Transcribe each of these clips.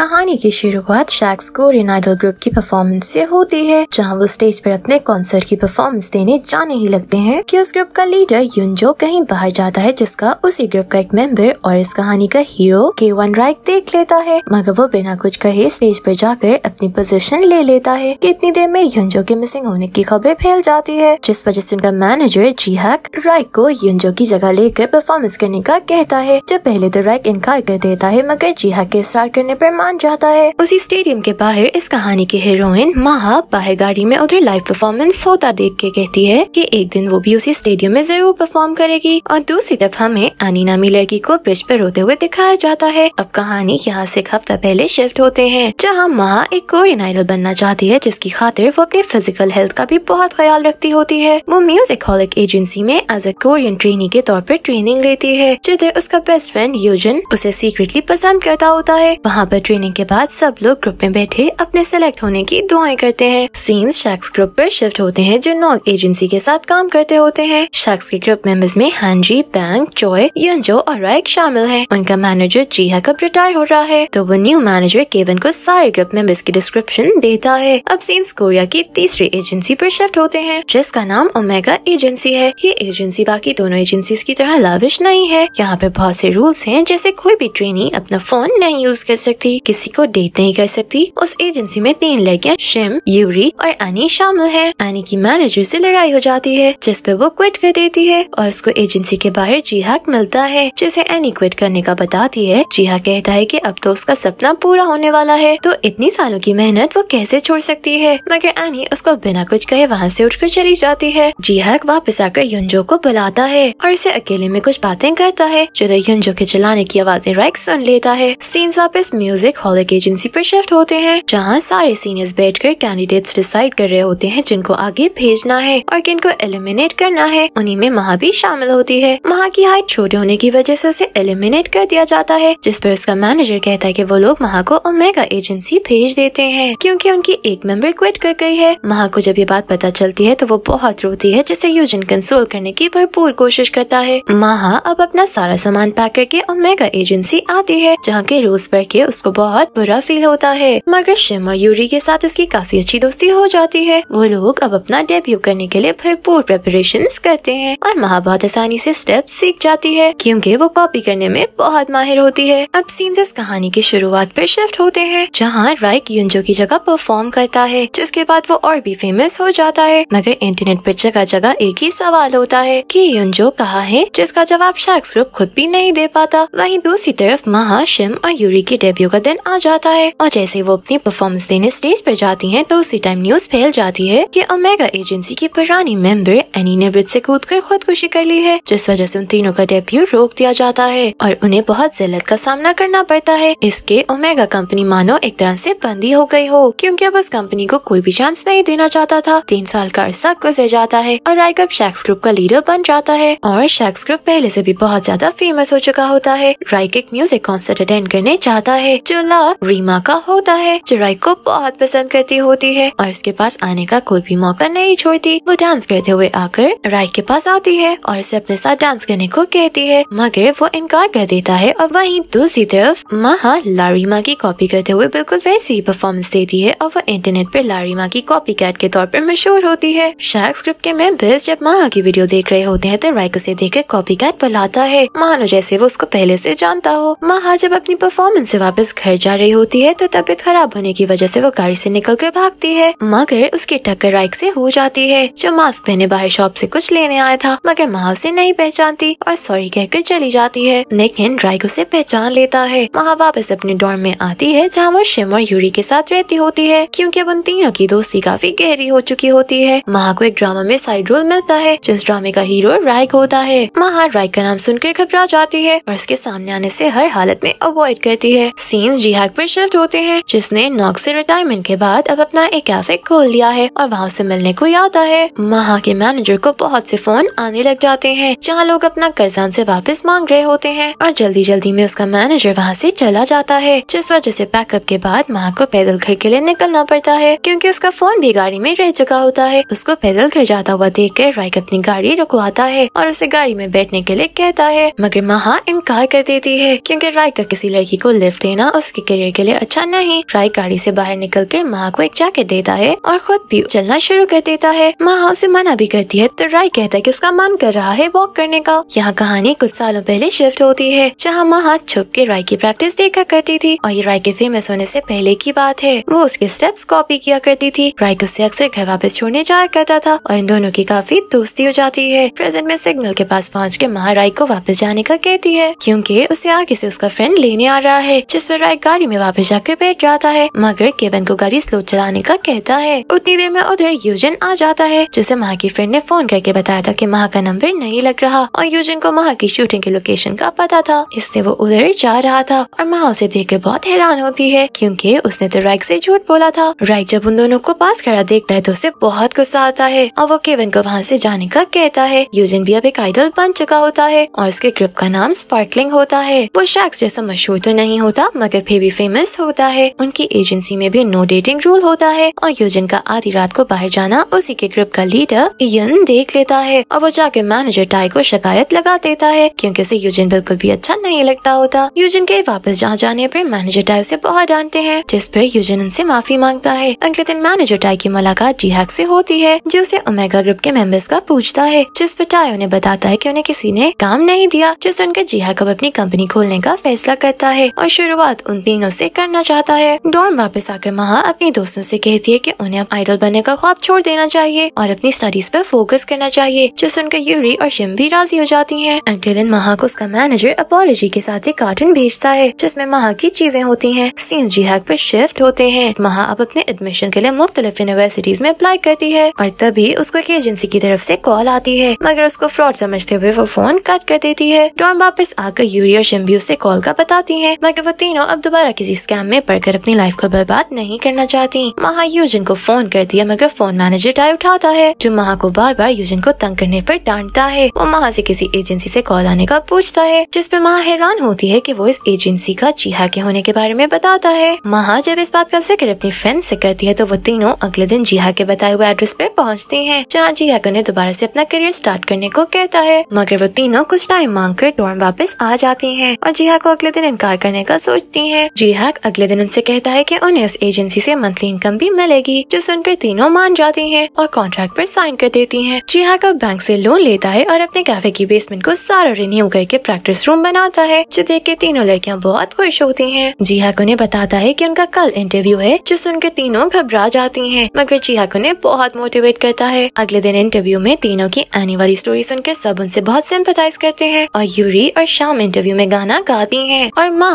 कहानी की शुरुआत शैक्स कोरियन आइडल ग्रुप की परफॉर्मेंस से होती है जहाँ वो स्टेज पर अपने कॉन्सर्ट की परफॉर्मेंस देने जाने ही लगते हैं कि उस ग्रुप का लीडर युनजो कहीं बाहर जाता है जिसका उसी ग्रुप का एक मेंबर और इस कहानी का हीरो के वन राइक देख लेता है मगर वो बिना कुछ कहे स्टेज पर जाकर अपनी पोजिशन ले लेता है कितनी इतनी देर में युजो के मिसिंग होने की खबर फैल जाती है जिस वजह से उनका मैनेजर जी हक राइक को युजो की जगह लेकर परफॉर्मेंस करने का कहता है जब पहले तो राइक इनकार कर देता है मगर जी हक के स्टार करने आरोप मान जाता है उसी स्टेडियम के बाहर इस कहानी की हीरोइन महा बाहर गाड़ी में उधर लाइव परफॉर्मेंस होता देख के कहती है कि एक दिन वो भी उसी स्टेडियम में जरूर परफॉर्म करेगी और दूसरी तरफ हमें आनी नामी लड़की को ब्रिज पर रोते हुए दिखाया जाता है अब कहानी यहाँ से एक हफ्ता पहले शिफ्ट होते हैं जहाँ महा एक कोरियन आइडल बनना चाहती है जिसकी खातिर वो अपने फिजिकल हेल्थ का भी बहुत ख्याल रखती होती है वो म्यूजिक हॉलिक एजेंसी में एज ए कोरियन ट्रेनी के तौर पर ट्रेनिंग लेती है जिधर उसका बेस्ट फ्रेंड यूजन उसे सीक्रेटली पसंद करता होता है वहाँ पर ट्रेनिंग लेने के बाद सब लोग ग्रुप में बैठे अपने सेलेक्ट होने की दुआएं करते हैं सीन्स शख्स ग्रुप पर शिफ्ट होते हैं जो नॉन एजेंसी के साथ काम करते होते हैं शख्स के ग्रुप मेंबर्स में हांजी बैंक चोय यंजो और राइक शामिल है उनका मैनेजर जीहा कब रिटायर हो रहा है तो वो न्यू मैनेजर केवन को सारे ग्रुप मेंबर्स की डिस्क्रिप्शन देता है अब सीन्स कोरिया की तीसरी एजेंसी पर शिफ्ट होते हैं जिसका नाम ओमेगा एजेंसी है ये एजेंसी बाकी दोनों एजेंसी की तरह लाविश नहीं है यहाँ पे बहुत से रूल्स हैं जैसे कोई भी ट्रेनी अपना फोन नहीं यूज कर सकती किसी को डेट नहीं कर सकती उस एजेंसी में तीन लड़कियां शिम यूरी और अनी शामिल है अनी की मैनेजर से लड़ाई हो जाती है जिस पर वो क्विट कर देती है और उसको एजेंसी के बाहर जीहा मिलता है जिसे एनी क्विट करने का बताती है जीहा कहता है की अब तो उसका सपना पूरा होने वाला है तो इतनी सालों की मेहनत वो कैसे छोड़ सकती है मगर एनी उसको बिना कुछ कहे वहाँ से उठकर चली जाती है जीहाक वापस आकर युंजो को बुलाता है और इसे अकेले में कुछ बातें करता है जो युजो तो के चलाने की आवाजें राइक सुन लेता है सीन्स वापस म्यूजिक हॉल एक एजेंसी पर शिफ्ट होते हैं जहाँ सारे सीनियर्स बैठकर कैंडिडेट्स डिसाइड कर रहे होते हैं जिनको आगे भेजना है और को एलिमिनेट करना है उन्हीं में महा भी शामिल होती है महा की हाइट छोटे होने की वजह से उसे एलिमिनेट कर दिया जाता है जिस पर उसका मैनेजर कहता है कि वो लोग महा को ओमेगा एजेंसी भेज देते हैं क्योंकि उनकी एक मेंबर क्विट कर गई है महा को जब ये बात पता चलती है तो वो बहुत रोती है जिसे यूजन कंसोल करने की भरपूर कोशिश करता है महा अब अपना सारा सामान पैक करके ओमेगा एजेंसी आती है जहाँ के रोज पर के उसको बहुत बुरा फील होता है मगर शिम और यूरी के साथ उसकी काफी अच्छी दोस्ती हो जाती है वो लोग अब अपना डेब्यू करने के लिए भरपूर प्रेपरेशन करते हैं और महा बहुत आसानी ऐसी स्टेप सीख जाती है क्योंकि वो कॉपी करने में बहुत माहिर होती है अब सीन्स इस कहानी की शुरुआत पर शिफ्ट होते हैं जहाँ राइक यूनजो की जगह परफॉर्म करता है जिसके बाद वो और भी फेमस हो जाता है मगर इंटरनेट पर जगह जगह एक ही सवाल होता है कि यूनजो कहा है जिसका जवाब शख्स ग्रुप खुद भी नहीं दे पाता वहीं दूसरी तरफ महा शिम और यूरी के डेब्यू का दिन आ जाता है और जैसे वो अपनी परफॉर्मेंस देने स्टेज पर जाती है तो उसी टाइम न्यूज फैल जाती है की ओमेगा एजेंसी की पुरानी मेंबर एनी ने ब्रिज ऐसी कूद कर खुदकुशी कर ली है जिस वजह से उन तीनों का डेब्यू रोक दिया जाता है और उन्हें बहुत जिल्लत का सामना करना पड़ता है इसके ओमेगा कंपनी मानो एक तरह ऐसी बंदी हो गई हो क्यूँकी अब उस कंपनी को कोई भी चांस नहीं देना चाहता था तीन साल का अरसा गुजर जाता है और राइकअप शैक्स ग्रुप का लीडर बन जाता है और शैक्स ग्रुप पहले ऐसी भी बहुत ज्यादा फेमस हो चुका होता है राइक एक म्यूजिक कॉन्सर्ट अटेंड करने चाहता है जो लाभ रीमा का होता है जो राय को बहुत पसंद करती होती है और इसके पास आने का कोई भी मौका नहीं छोड़ती वो डांस करते हुए आकर राय के पास आती है और इसे अपने साथ डांस करने को कहती है मगर वो इनकार कर देता है और वही दूसरी तरफ महा लारीमा की कॉपी करते हुए बिल्कुल वैसी ही परफॉर्मेंस देती है और वो इंटरनेट पर लारीमा की कॉपी कैट के तौर पर मशहूर होती है शार्क स्क्रिप्ट के मेंबर्स जब महा की वीडियो देख रहे होते हैं तो राय को उसे कर कॉपी कैट बुलाता है महानो जैसे वो उसको पहले से जानता हो महा जब अपनी परफॉर्मेंस से वापस घर घर जा रही होती है तो तबीयत खराब होने की वजह से वो गाड़ी से निकल कर भागती है मगर उसकी टक्कर राइक से हो जाती है जो मास्क पहने बाहर शॉप से कुछ लेने आया था मगर महा उसे नहीं पहचानती और सॉरी कहकर चली जाती है लेकिन राइक उसे पहचान लेता है महा वापस अपने डॉर्म में आती है जहाँ वो शिम और यूरी के साथ रहती होती है क्यूँकी अब उन तीनों की दोस्ती काफी गहरी हो चुकी होती है महा को एक ड्रामा में साइड रोल मिलता है जिस ड्रामे का हीरो राइक होता है महा राइक का नाम सुनकर घबरा जाती है और उसके सामने आने से हर हालत में अवॉइड करती है सीन्स जिहाक पर शिफ्ट होते हैं जिसने नॉक से रिटायरमेंट के बाद अब अपना एक कैफे खोल लिया है और वहाँ से मिलने को आता है वहाँ के मैनेजर को बहुत से फोन आने लग जाते हैं जहाँ लोग अपना कर्जा से वापस मांग रहे होते हैं और जल्दी जल्दी में उसका मैनेजर वहाँ से चला जाता है जिस वजह से पैकअप के बाद महा को पैदल घर के लिए निकलना पड़ता है क्योंकि उसका फोन भी गाड़ी में रह चुका होता है उसको पैदल घर जाता हुआ देख कर राइक अपनी गाड़ी रुकवाता है और उसे गाड़ी में बैठने के लिए कहता है मगर महा इनकार कर देती है क्योंकि का किसी लड़की को लिफ्ट देना उस उसके करियर के लिए अच्छा नहीं राय गाड़ी से बाहर निकल कर माँ को एक जैकेट देता है और खुद भी चलना शुरू कर देता है माँ उसे मना भी करती है तो राय कहता है की उसका मन कर रहा है वॉक करने का यहाँ कहानी कुछ सालों पहले शिफ्ट होती है जहाँ माँ हाथ छुप के राय की प्रैक्टिस देखा करती थी और ये राय के फेमस होने से पहले की बात है वो उसके स्टेप्स कॉपी किया करती थी राय उसे अक्सर घर वापस छोड़ने जाया करता था और इन दोनों की काफी दोस्ती हो जाती है प्रेजेंट में सिग्नल के पास पहुँच के माँ राय को वापस जाने का कहती है क्यूँकी उसे आगे ऐसी उसका फ्रेंड लेने आ रहा है जिस पर राय गाड़ी में वापस जाकर बैठ जाता है मगर केवन को गाड़ी स्लो चलाने का कहता है उतनी देर में उधर यूजन आ जाता है जिसे महा की फ्रेंड ने फोन करके बताया था की महा का नंबर नहीं लग रहा और यूजन को महा की शूटिंग के लोकेशन का पता था इसलिए वो उधर जा रहा था और महा उसे देख बहुत हैरान होती है क्यूँकी उसने तो राइक ऐसी झूठ बोला था राइक जब उन दोनों को पास खड़ा देखता है तो उसे बहुत गुस्सा आता है और वो केवन को वहाँ ऐसी जाने का कहता है यूजन भी अब एक आइडल बन चुका होता है और उसके ग्रुप का नाम स्पार्कलिंग होता है वो शख्स जैसा मशहूर तो नहीं होता मगर पे भी फेमस होता है उनकी एजेंसी में भी नो डेटिंग रूल होता है और यूजन का आधी रात को बाहर जाना उसी के ग्रुप का लीडर यन देख लेता है और वो जाके मैनेजर टाई को शिकायत लगा देता है क्योंकि उसे यूजन बिल्कुल भी अच्छा नहीं लगता होता यूजन के वापस जहाँ जाने पर मैनेजर टाई उसे बहुत डांटते हैं जिस पर यूजन उनसे माफी मांगता है अगले दिन मैनेजर टाई की मुलाकात जी हक से होती है जो उसे ओमेगा ग्रुप के मेंबर्स का पूछता है जिस पर टाई उन्हें बताता है कि उन्हें किसी ने काम नहीं दिया जिससे उनके जी हक अब अपनी कंपनी खोलने का फैसला करता है और शुरुआत उन तीनों से करना चाहता है डॉन वापस आकर महा अपने दोस्तों से कहती है कि उन्हें अब आइडल बनने का ख्वाब छोड़ देना चाहिए और अपनी स्टडीज पर फोकस करना चाहिए जो सुनकर यूरी और शिम भी राजी हो जाती है अगले दिन महा को उसका मैनेजर अपॉलोजी के साथ एक कार्टून भेजता है जिसमे महा की चीजें होती है सी जी हैक पर शिफ्ट होते हैं महा अब अपने एडमिशन के लिए मुख्तलिफ यूनिवर्सिटीज में अप्लाई करती है और तभी उसको एक एजेंसी की तरफ से कॉल आती है मगर उसको फ्रॉड समझते हुए वो फोन कट कर देती है डॉन वापस आकर यूरी और शिम भी उसे कॉल का बताती है मगर वो तीनों अब अब दोबारा किसी स्कैम में पढ़कर अपनी लाइफ को बर्बाद नहीं करना चाहती महा यूजन को फोन कर दिया मगर फोन मैनेजर टाई उठाता है जो महा को बार बार यूजन को तंग करने पर डांटता है वो महा से किसी एजेंसी से कॉल आने का पूछता है जिसपे महा हैरान होती है की वो इस एजेंसी का चीहा के होने के बारे में बताता है महा जब इस बात का जिक्र अपनी फ्रेंड ऐसी करती है तो वो तीनों अगले दिन जीहा के बताए हुए एड्रेस पे पहुँचती है जहाँ जीहा को दोबारा ऐसी अपना करियर स्टार्ट करने को कहता है मगर वो तीनों कुछ टाइम मांग कर डोर्म वापस आ जाती है और जीहा को अगले दिन इनकार करने का सोचती है है जी हैक अगले दिन उनसे कहता है कि उन्हें उस एजेंसी से मंथली इनकम भी मिलेगी जो सुनकर तीनों मान जाती हैं और कॉन्ट्रैक्ट पर साइन कर देती हैं। जी हैक अब बैंक से लोन लेता है और अपने कैफे की बेसमेंट को सारा रिन्यू करके प्रैक्टिस रूम बनाता है जो देख के तीनों लड़कियाँ बहुत खुश होती है जी हैक उन्हें बताता है की उनका कल इंटरव्यू है जो सुनकर तीनों घबरा जाती है मगर जी हैक उन्हें बहुत मोटिवेट करता है अगले दिन इंटरव्यू में तीनों की आने वाली स्टोरी सुनकर सब उनसे बहुत सिंपथाइज करते हैं और यूरी और शाम इंटरव्यू में गाना गाती है और माँ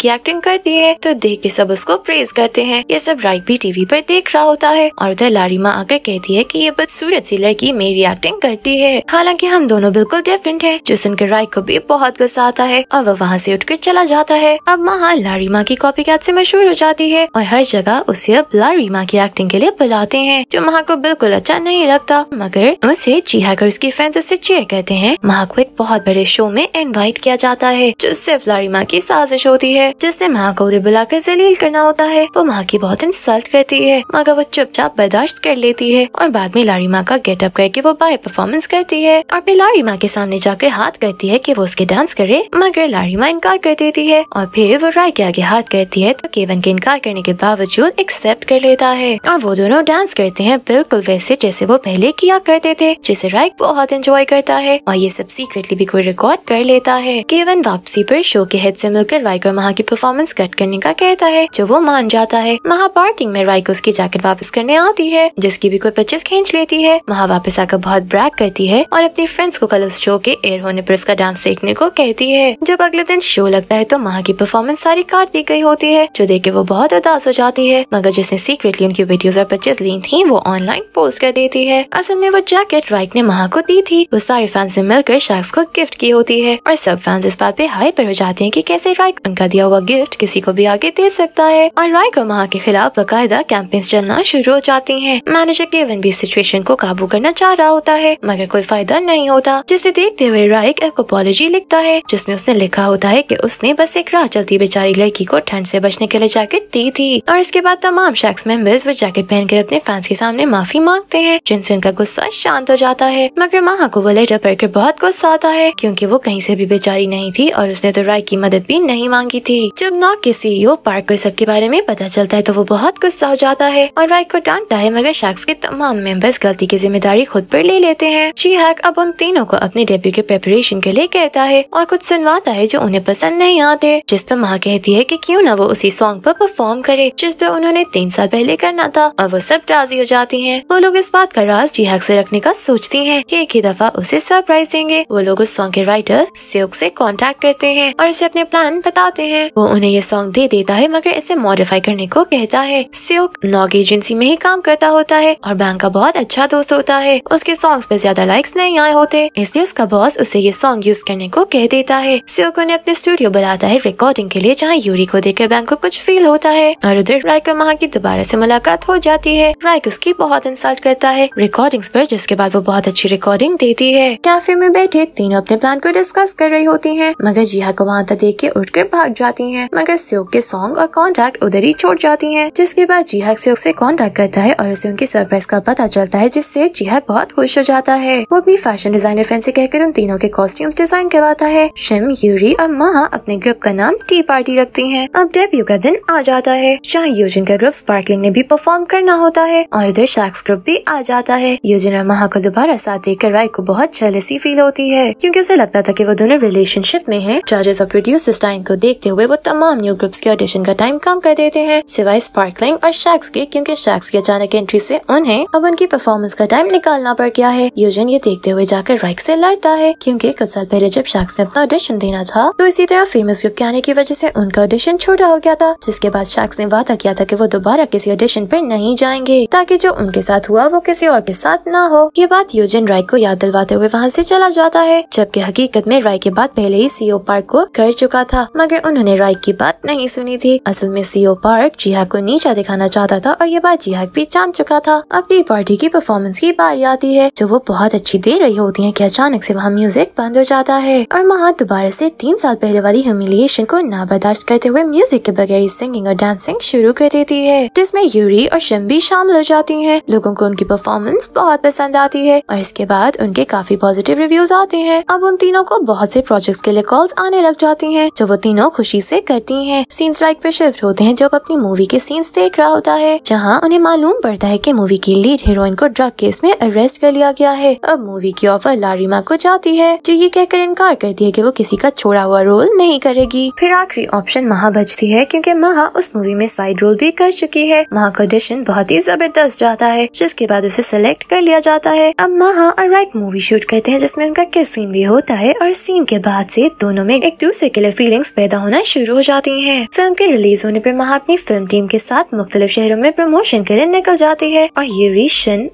की एक्टिंग करती है तो देख के सब उसको प्रेज करते हैं ये सब राइट भी टीवी पर देख रहा होता है और उधर लारिमा आकर कहती है कि ये बदसूरत सी लड़की मेरी एक्टिंग करती है हालांकि हम दोनों बिल्कुल डिफरेंट है जो सुनकर राय को भी बहुत गुस्सा आता है और वह वहाँ से उठकर चला जाता है अब माँ लारिमा की कॉपी कैट से मशहूर हो जाती है और हर जगह उसे अब लारिमा की एक्टिंग के लिए बुलाते हैं जो माँ को बिल्कुल अच्छा नहीं लगता मगर उसे चीहा कर उसकी फैंस उसे चेयर कहते हैं माँ को एक बहुत बड़े शो में इनवाइट किया जाता है जो सिर्फ लारिमा की साजिश होती है जिसने माँ को उन्हें बुलाकर जलील करना होता है वो माँ की बहुत इंसल्ट करती है मगर वो चुपचाप बर्दाश्त कर लेती है और बाद में लारी माँ का गेटअप करके वो बाय परफॉर्मेंस करती है और फिर लारी माँ के सामने जाकर हाथ करती है की वो उसके डांस करे मगर लारी माँ इनकार कर देती है और फिर वो राय के आगे हाथ करती है तो केवन के इनकार करने के बावजूद एक्सेप्ट कर लेता है और वो दोनों डांस करते हैं बिल्कुल वैसे जैसे वो पहले किया करते थे जिसे राय बहुत एंजॉय करता है और ये सब सीक्रेटली भी कोई रिकॉर्ड कर लेता है केवन वापसी पर शो के हेड से मिलकर राय और महा की परफॉर्मेंस कट करने का कहता है जो वो मान जाता है महा पार्टिंग में राइको उसकी जैकेट वापस करने आती है जिसकी भी कोई पिक्चर्स खींच लेती है महा वापस आकर बहुत ब्रैक करती है और अपनी फ्रेंड्स को कल उस शो के एयर होने पर उसका डांस देखने को कहती है जब अगले दिन शो लगता है तो महा की परफॉर्मेंस सारी काट दी गई होती है जो देख के वो बहुत उदास हो जाती है मगर जिसने सीक्रेटली उनकी वीडियोज और पिक्चर्स ली थी वो ऑनलाइन पोस्ट कर देती है असल में वो जैकेट राइक ने महा को दी थी वो सारे फैंस से मिलकर शख्स को गिफ्ट की होती है और सब फैंस इस बात पे हाई पर हो जाते हैं की कैसे राइक उनका दिया हुआ और गिफ्ट किसी को भी आगे दे सकता है और राय महा के खिलाफ बाकायदा कैंपेन्स चलना शुरू हो जाती है मैनेजर केवन भी सिचुएशन को काबू करना चाह रहा होता है मगर कोई फायदा नहीं होता जिसे देखते हुए राय एक अपोलॉजी लिखता है जिसमे उसने लिखा होता है की उसने बस एक राह चलती बेचारी लड़की को ठंड ऐसी बचने के लिए जैकेट दी थी और इसके बाद तमाम शख्स मेंबर्स वो जैकेट पहनकर अपने फैंस के सामने माफी मांगते हैं जिनसे उनका गुस्सा शांत हो जाता है मगर माह को वो लेटर पढ़कर बहुत गुस्सा आता है क्योंकि वो कहीं से भी बेचारी नहीं थी और उसने तो राय की मदद भी नहीं मांगी थी जब नॉक के सीईओ पार्क e को सबके बारे में पता चलता है तो वो बहुत गुस्सा हो जाता है और राइक को डांटता है मगर शख्स के तमाम मेंबर्स गलती की जिम्मेदारी खुद पर ले लेते हैं जी हक हाँ, अब उन तीनों को अपने डेब्यू के प्रेपरेशन के लिए कहता है और कुछ सुनवाता है जो उन्हें पसंद नहीं आते जिस पर माँ कहती है की क्यूँ न वो उसी सॉन्ग आरोप परफॉर्म करे जिस पर उन्होंने तीन साल पहले करना था और वो सब राजी हो जाती है वो लोग इस बात का राज जी हक हाँ ऐसी रखने का सोचती है की एक ही दफा उसे सरप्राइज देंगे वो लोग उस सॉन्ग के राइटर सेक से कॉन्टेक्ट करते हैं और इसे अपने प्लान बताते हैं वो उन्हें ये सॉन्ग दे देता है मगर इसे मॉडिफाई करने को कहता है सियोक नॉग एजेंसी में ही काम करता होता है और बैंक का बहुत अच्छा दोस्त होता है उसके सॉन्ग पे ज्यादा लाइक्स नहीं आए होते इसलिए उसका बॉस उसे ये सॉन्ग यूज करने को कह देता है सियोक उन्हें अपने स्टूडियो बुलाता है रिकॉर्डिंग के लिए जहाँ यूरी को देखकर बैंक को कुछ फील होता है और उधर राय को वहाँ की दोबारा से मुलाकात हो जाती है राय उसकी बहुत इंसल्ट करता है रिकॉर्डिंग पर जिसके बाद वो बहुत अच्छी रिकॉर्डिंग देती है कैफे में बैठे तीनों अपने प्लान को डिस्कस कर रही होती है मगर जिया को वहाँ तक देख के उठ भाग जाती जाती हैं मगर सियोग के सॉन्ग और कॉन्टैक्ट उधर ही छोड़ जाती हैं जिसके बाद जिहाक सियोग से कॉन्टैक्ट करता है और उसे उनकी सरप्राइज का पता चलता है जिससे जीहक बहुत खुश हो जाता है वो अपनी फैशन डिजाइनर फैन से कहकर उन तीनों के कॉस्ट्यूम्स डिजाइन करवाता है शिम यूरी और महा अपने ग्रुप का नाम टी पार्टी रखती है अब डेब्यू का दिन आ जाता है जहाँ यूजिन का ग्रुप स्पार्कलिंग ने भी परफॉर्म करना होता है और इधर शैक्स ग्रुप भी आ जाता है यूजिन और महा को दोबारा साथ देखकर राय को बहुत जेलसी फील होती है क्योंकि उसे लगता था कि वो दोनों रिलेशनशिप में है चार्जेस और प्रोड्यूस टाइम को देखते हुए वो तमाम न्यू ग्रुप्स के ऑडिशन का टाइम कम कर देते हैं सिवाय स्पार्कलिंग और शैक्स के क्योंकि शैक्स की अचानक एंट्री से उन्हें अब उनकी परफॉर्मेंस का टाइम निकालना पड़ गया है यूजन ये देखते हुए जाकर राइक से लड़ता है क्योंकि कुछ साल पहले जब शैक्स ने अपना ऑडिशन देना था तो इसी तरह फेमस ग्रुप के आने की वजह से उनका ऑडिशन छोटा हो गया था जिसके बाद शैक्स ने वादा किया था की वो दोबारा किसी ऑडिशन पर नहीं जाएंगे ताकि जो उनके साथ हुआ वो किसी और के साथ न हो ये बात यूजन राय को याद दिलवाते हुए वहाँ ऐसी चला जाता है जबकि हकीकत में राय के बाद पहले ही सीओ पार्क को कर चुका था मगर उन्होंने राय की बात नहीं सुनी थी असल में सीओ पार्क जिया को नीचा दिखाना चाहता था और ये बात जिया भी जान चुका था अब पार्टी की परफॉर्मेंस की बारी आती है जो वो बहुत अच्छी दे रही होती है की अचानक ऐसी वहाँ म्यूजिक बंद हो जाता है और वहाँ दोबारा ऐसी तीन साल पहले वाली ह्यूमिलियशन को ना बर्दाश्त करते हुए म्यूजिक के बगैर सिंगिंग और डांसिंग शुरू कर देती है जिसमे यूरी और शम्बी शामिल हो जाती है लोगों को उनकी परफॉर्मेंस बहुत पसंद आती है और इसके बाद उनके काफी पॉजिटिव रिव्यूज आते हैं अब उन तीनों को बहुत से प्रोजेक्ट्स के लिए कॉल्स आने लग जाती हैं जो वो तीनों खुशी से करती हैं सीन्स लाइक पे शिफ्ट होते हैं जब अपनी मूवी के सीन्स देख रहा होता है जहाँ उन्हें मालूम पड़ता है की मूवी की लीड हीरोइन को ड्रग केस में अरेस्ट कर लिया गया है अब मूवी की ऑफर लारिमा को जाती है जो ये कहकर इनकार करती है की वो किसी का छोड़ा हुआ रोल नहीं करेगी फिर आखिरी ऑप्शन महा बचती है क्यूँकी महा उस मूवी में साइड रोल भी कर चुकी है महा का ऑडिशन बहुत ही जबरदस्त जाता है जिसके बाद उसे सेलेक्ट कर लिया जाता है अब महा और राइट मूवी शूट करते हैं जिसमें उनका किस सीन भी होता है और सीन के बाद से दोनों में एक दूसरे के लिए फीलिंग्स पैदा होना शुरू शुरू हो जाती है फिल्म के रिलीज होने पर महा अपनी फिल्म टीम के साथ मुख्तलिफ शहरों में प्रमोशन के लिए निकल जाती है और ये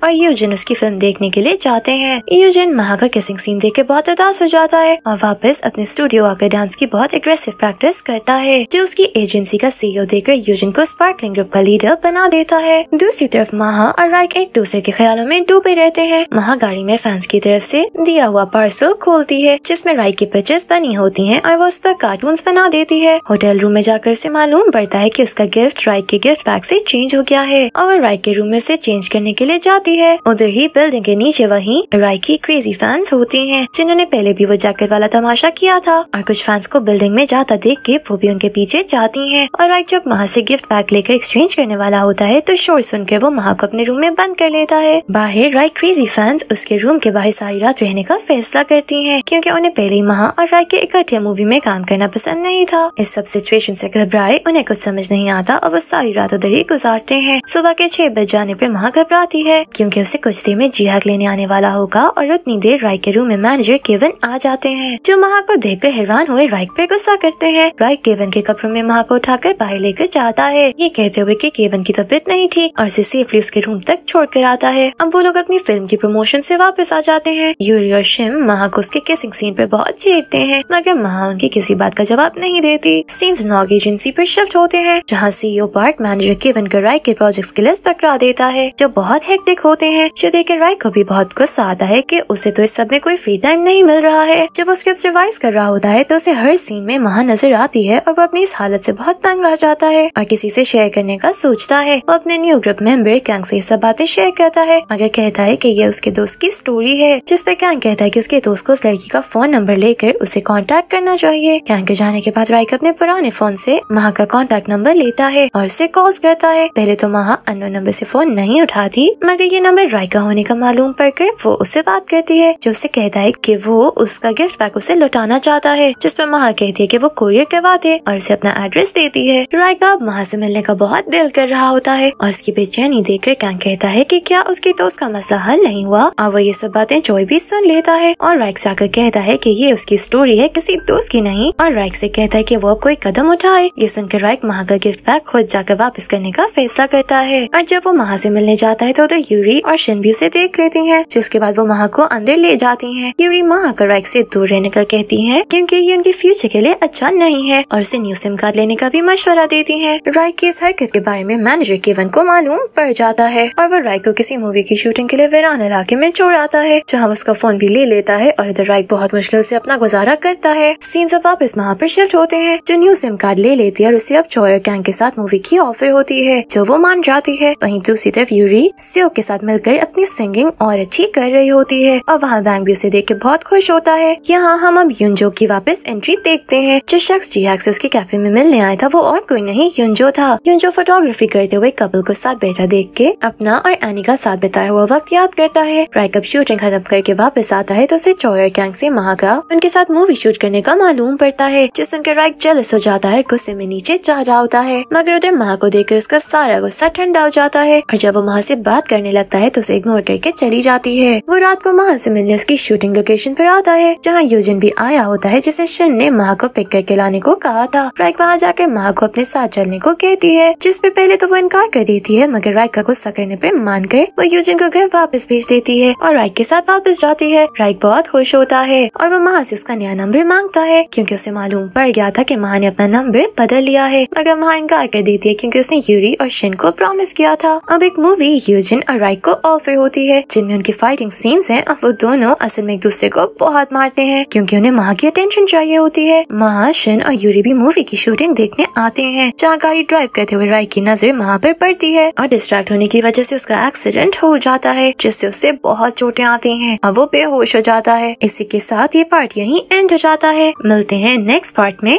और यूजन उसकी फिल्म देखने के लिए जाते हैं यूजन महा का किसिंग सीन देख के बहुत उदास हो जाता है और वापस अपने स्टूडियो आकर डांस की बहुत एग्रेसिव प्रैक्टिस करता है जो उसकी एजेंसी का सीईओ देकर यूजन को स्पार्कलिंग ग्रुप का लीडर बना देता है दूसरी तरफ महा और राइक एक दूसरे के ख्यालों में डूबे रहते हैं महा गाड़ी में फैंस की तरफ ऐसी दिया हुआ पार्सल खोलती है जिसमे राइक की पिक्चर्स बनी होती है और वो उस पर कार्टून बना देती है है होटल रूम में जाकर से मालूम पड़ता है कि उसका गिफ्ट राय के गिफ्ट बैग से चेंज हो गया है और राइक के रूम में से चेंज करने के लिए जाती है उधर ही बिल्डिंग के नीचे वही राय की क्रेजी फैंस होती है जिन्होंने पहले भी वो जैकेट वाला तमाशा किया था और कुछ फैंस को बिल्डिंग में जाता देख के वो भी उनके पीछे जाती है और राइक जब वहाँ से गिफ्ट बैग लेकर एक्सचेंज करने वाला होता है तो शोर सुनकर वो वहाँ को अपने रूम में बंद कर लेता है बाहर राय क्रेजी फैंस उसके रूम के बाहर सारी रात रहने का फैसला करती है क्योंकि उन्हें पहले ही महा और राय के इकट्ठे मूवी में काम करना पसंद नहीं था इस सब सिचुएशन से घबराए उन्हें कुछ समझ नहीं आता और वो सारी रात उधर ही गुजारते हैं सुबह के छह बज जाने पर माँ घबराती है क्योंकि उसे कुछ देर में जीहक लेने आने वाला होगा और उतनी देर राइक के रूम में मैनेजर केवन आ जाते हैं जो माँ को देख कर हैरान हुए राइक पे गुस्सा करते हैं राइक केवन के कपड़ों में माँ को उठाकर बाहर लेकर जाता है ये कहते हुए की केवन की तबीयत नहीं ठीक और उसे सेफली उसके रूम तक छोड़ कर आता है अब वो लोग अपनी फिल्म की प्रमोशन से वापस आ जाते हैं यूरी और शिम माँ को उसके किसिंग सीन पर बहुत छेड़ते हैं मगर माँ उनकी किसी बात का जवाब नहीं देती हुए सीन्स नॉग एजेंसी पर शिफ्ट होते हैं जहाँ सीईओ बार्ट मैनेजर केवन के राय के प्रोजेक्ट्स की लिस्ट पकड़ा देता है जो बहुत हेक्टिक होते हैं शुदे के राय को भी बहुत गुस्सा आता है की उसे तो इस सब में कोई फ्री टाइम नहीं मिल रहा है जब वो स्क्रिप्ट रिवाइज कर रहा होता है तो उसे हर सीन में महा नजर आती है और वो अपनी इस हालत ऐसी बहुत तंग आ जाता है और किसी से शेयर करने का सोचता है वो अपने न्यू ग्रुप मेंबर कैंग ऐसी ये सब बातें शेयर करता है मगर कहता है की ये उसके दोस्त की स्टोरी है जिसपे कैंग कहता है की उसके दोस्त को उस लड़की का फोन नंबर लेकर उसे कांटेक्ट करना चाहिए कैंग के जाने के बाद राय का अपने पुराने फोन से महा का कॉन्टेक्ट नंबर लेता है और उसे कॉल्स करता है पहले तो महा अन्य नंबर से फोन नहीं उठाती मगर ये नंबर रायका का होने का मालूम पड़कर वो उससे बात करती है जो उसे कहता है कि वो उसका गिफ्ट पैक उसे लौटाना चाहता है जिस पर महा कहती है कि वो कुरियर करवा दे और उसे अपना एड्रेस देती है रायका का महा से मिलने का बहुत दिल कर रहा होता है और उसकी बेचैनी देख कर कहता है की क्या उसकी दोस्त तो का मसला हल नहीं हुआ और वो ये सब बातें जो भी सुन लेता है और राइक से आकर कहता है की ये उसकी स्टोरी है किसी दोस्त की नहीं और राइक से कहता है की वो अब कोई कदम उठाए ये सुनकर राइक महा का गिफ्ट बैग खुद जाकर वापस करने का फैसला करता है और जब वो महा से मिलने जाता है तो उधर यूरी और शिन भी उसे देख लेती है जिसके बाद वो महा को अंदर ले जाती है यूरी महा का राइक से दूर रहने का कहती है क्योंकि ये उनके फ्यूचर के लिए अच्छा नहीं है और उसे न्यू सिम कार्ड लेने का भी मशवरा देती है राइक की इस हरकत के बारे में मैनेजर केवन को मालूम पड़ जाता है और वो राइक को किसी मूवी की शूटिंग के लिए वेरान इलाके में छोड़ आता है जहाँ उसका फोन भी ले लेता है और इधर राइक बहुत मुश्किल से अपना गुजारा करता है सीन्स अब वापस वहाँ पर शिफ्ट होते हैं है जो न्यू सिम कार्ड ले लेती है और उसे अब चोयर कैंग के साथ मूवी की ऑफर होती है जो वो मान जाती है वहीं दूसरी तरफ यूरी सियो के साथ मिलकर अपनी सिंगिंग और अच्छी कर रही होती है और वहाँ बैंक भी उसे देख के बहुत खुश होता है यहाँ हम अब यूनजो की वापस एंट्री देखते हैं जो शख्स जी एक्सेस के कैफे में मिलने आया था वो और कोई नहीं यूनजो था यूनजो फोटोग्राफी करते हुए कपल को साथ बैठा देख के अपना और एनी का साथ बिताया हुआ वक्त याद करता है ब्रेकअप शूटिंग खत्म करके वापस आता है तो उसे चोयर कैंग ऐसी महा का उनके साथ मूवी शूट करने का मालूम पड़ता है जिस उनके राइक जेलस हो जाता है गुस्से में नीचे जा रहा होता है मगर उधर माँ को देखकर उसका सारा गुस्सा ठंडा हो जाता है और जब वो माँ से बात करने लगता है तो उसे इग्नोर करके चली जाती है वो रात को माँ से मिलने उसकी शूटिंग लोकेशन पर आता है जहाँ यूजन भी आया होता है जिसे शिन ने महा को पिक करके लाने को कहा था राइक वहाँ जाकर माँ को अपने साथ चलने को कहती है जिसपे पहले तो वो इनकार कर देती है मगर राइक का गुस्सा करने पर मान कर वो यूजन को घर वापस भेज देती है और राइक के साथ वापस जाती है राइक बहुत खुश होता है और वो माँ से उसका नया नंबर मांगता है क्यूँकी उसे मालूम पड़ गया था की से माँ ने अपना नंबर बदल लिया है मगर महा इनकार कर देती है क्योंकि उसने यूरी और शिन को प्रॉमिस किया था अब एक मूवी यूजिन और राइक को ऑफर होती है जिनमें उनकी फाइटिंग सीन्स हैं अब वो दोनों असल में एक दूसरे को बहुत मारते हैं क्योंकि उन्हें माँ की अटेंशन चाहिए होती है महा शिन और यूरी भी मूवी की शूटिंग देखने आते हैं जहाँ गाड़ी ड्राइव करते हुए राइक की नजर माँ पर पड़ती है और डिस्ट्रैक्ट होने की वजह से उसका एक्सीडेंट हो जाता है जिससे उसे बहुत चोटे आती है और वो बेहोश हो जाता है इसी के साथ ये पार्ट यही एंड हो जाता है मिलते हैं नेक्स्ट पार्ट में